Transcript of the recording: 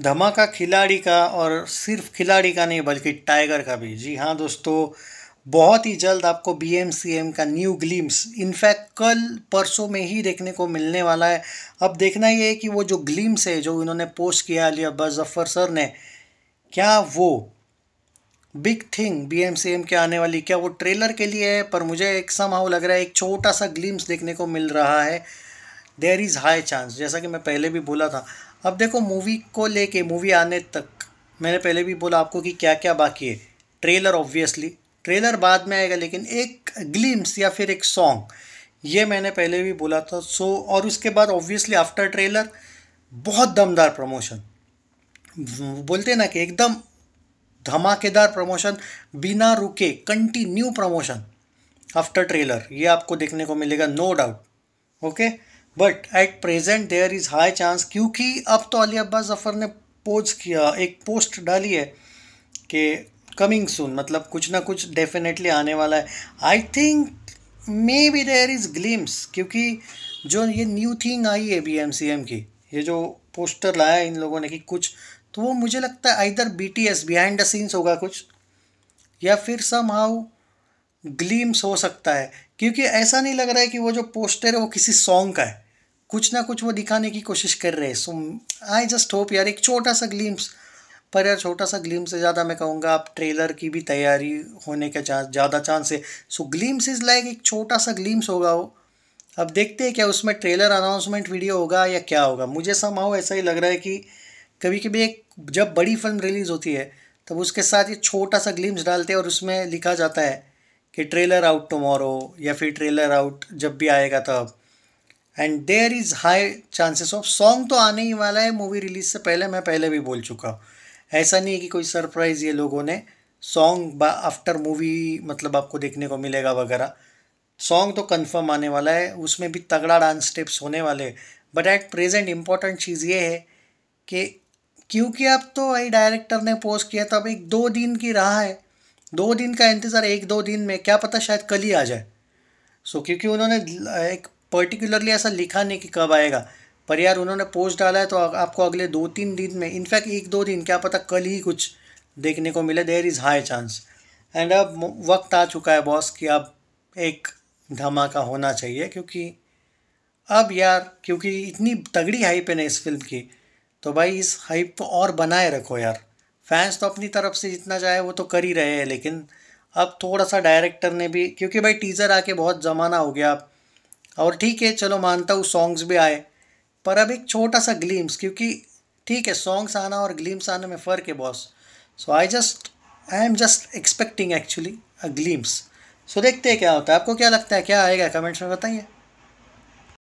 धमाका खिलाड़ी का और सिर्फ खिलाड़ी का नहीं बल्कि टाइगर का भी जी हाँ दोस्तों बहुत ही जल्द आपको बी एम सी एम का न्यू ग्लिम्स इनफैक्ट कल परसों में ही देखने को मिलने वाला है अब देखना ये है कि वो जो ग्लिम्स है जो इन्होंने पोस्ट किया अली अब्बास जफ़र सर ने क्या वो big thing B M C M के आने वाली क्या वो ट्रेलर के लिए है पर मुझे एक समाव लग रहा है एक छोटा सा ग्लिम्स देखने को मिल रहा है देयर इज़ हाई चांस जैसा कि मैं पहले भी बोला था अब देखो मूवी को लेके मूवी आने तक मैंने पहले भी बोला आपको कि क्या क्या बाकी है ट्रेलर ऑब्वियसली ट्रेलर बाद में आएगा लेकिन एक ग्लिम्स या फिर एक सॉन्ग ये मैंने पहले भी बोला था सो so, और उसके बाद ऑब्वियसली आफ्टर ट्रेलर बहुत दमदार प्रमोशन बोलते ना कि एकदम धमाकेदार प्रमोशन बिना रुके कंटिन्यू प्रमोशन आफ्टर ट्रेलर ये आपको देखने को मिलेगा no doubt okay but at present there is high chance क्योंकि अब तो अली अब्बास ज़फ़र ने पोज किया एक पोस्ट डाली है कि कमिंग सुन मतलब कुछ ना कुछ डेफिनेटली आने वाला है I think maybe there is glimpse क्योंकि जो ये न्यू थिंग आई है बी एम सी एम की ये जो पोस्टर लाया इन लोगों ने कि कुछ तो वो मुझे लगता है इधर B T S behind the scenes होगा कुछ या फिर सम हाउ ग्लीम्स हो सकता है क्योंकि ऐसा नहीं लग रहा है कि वो जो पोस्टर है वो किसी सॉन्ग का है कुछ ना कुछ वो दिखाने की कोशिश कर रहे हैं सो आई जस्ट होप यार एक छोटा सा ग्लिम्स पर यार छोटा सा ग्लिम्स से ज़्यादा मैं कहूँगा आप ट्रेलर की भी तैयारी होने का चांस ज़्यादा चांस है सो ग्लीम्स इज़ लाइक एक छोटा सा ग्लीम्स होगा वो अब देखते हैं क्या उसमें ट्रेलर अनाउंसमेंट वीडियो होगा या क्या होगा मुझे समाओ ऐसा ही लग रहा है कि कभी कभी एक जब बड़ी फिल्म रिलीज़ होती है तब उसके साथ ये छोटा सा ग्लीम्स डालते हैं और उसमें लिखा जाता है कि ट्रेलर आउट टमोरो या फिर ट्रेलर आउट जब भी आएगा तब and there is high chances of song तो आने ही वाला है मूवी रिलीज से पहले मैं पहले भी बोल चुका हूँ ऐसा नहीं है कि कोई सरप्राइज़ ये लोगों ने सॉन्ग आफ्टर मूवी मतलब आपको देखने को मिलेगा वगैरह सॉन्ग तो कंफर्म आने वाला है उसमें भी तगड़ा डांस स्टेप्स होने वाले बट एट प्रेजेंट इम्पॉर्टेंट चीज़ ये है कि क्योंकि अब तो वही डायरेक्टर ने पोस्ट किया तो अब एक दो दिन की राह है दो दिन का इंतज़ार एक दो दिन में क्या पता शायद कल ही आ जाए सो so, क्योंकि उन्होंने एक पर्टिकुलरली ऐसा लिखा नहीं कि कब आएगा पर यार उन्होंने पोस्ट डाला है तो आपको अगले दो तीन दिन में इनफैक्ट एक दो दिन क्या पता कल ही कुछ देखने को मिले there is high chance and अब वक्त आ चुका है बॉस कि अब एक धमाका होना चाहिए क्योंकि अब यार क्योंकि इतनी तगड़ी हाइप है ना इस फिल्म की तो भाई इस हाइप को और बनाए रखो यार फैंस तो अपनी तरफ से जितना चाहे वो तो कर ही रहे हैं लेकिन अब थोड़ा सा डायरेक्टर ने भी क्योंकि भाई टीज़र आके बहुत ज़माना हो गया अब और ठीक है चलो मानता हूँ सॉन्ग्स भी आए पर अब एक छोटा सा ग्लीम्स क्योंकि ठीक है सॉन्ग्स आना और ग्लीम्स आने में फ़र्क है boss so I just I am just expecting actually a glimpse so देखते हैं क्या होता है आपको क्या लगता है क्या आएगा कमेंट्स में बताइए